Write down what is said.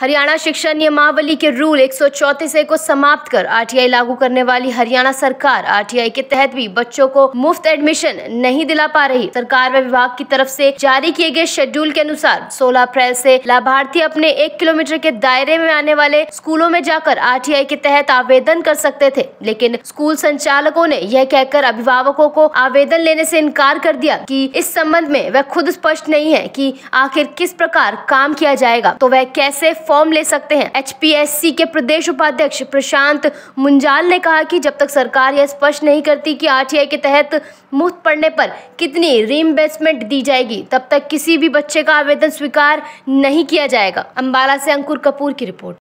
हरियाणा शिक्षा नियमावली के रूल एक ए को समाप्त कर आरटीआई लागू करने वाली हरियाणा सरकार आरटीआई के तहत भी बच्चों को मुफ्त एडमिशन नहीं दिला पा रही सरकार व विभाग की तरफ से जारी किए गए शेड्यूल के अनुसार 16 अप्रैल से लाभार्थी अपने एक किलोमीटर के दायरे में आने वाले स्कूलों में जाकर आर के तहत आवेदन कर सकते थे लेकिन स्कूल संचालकों ने यह कहकर अभिभावकों को आवेदन लेने से इनकार कर दिया की इस संबंध में वह खुद स्पष्ट नहीं है की आखिर किस प्रकार काम किया जाएगा तो वह कैसे फॉर्म ले सकते हैं एचपीएससी के प्रदेश उपाध्यक्ष प्रशांत मुंजाल ने कहा कि जब तक सरकार यह स्पष्ट नहीं करती कि आरटीआई के तहत मुफ्त पढ़ने पर कितनी रीइम्बर्समेंट दी जाएगी तब तक किसी भी बच्चे का आवेदन स्वीकार नहीं किया जाएगा अम्बाला से अंकुर कपूर की रिपोर्ट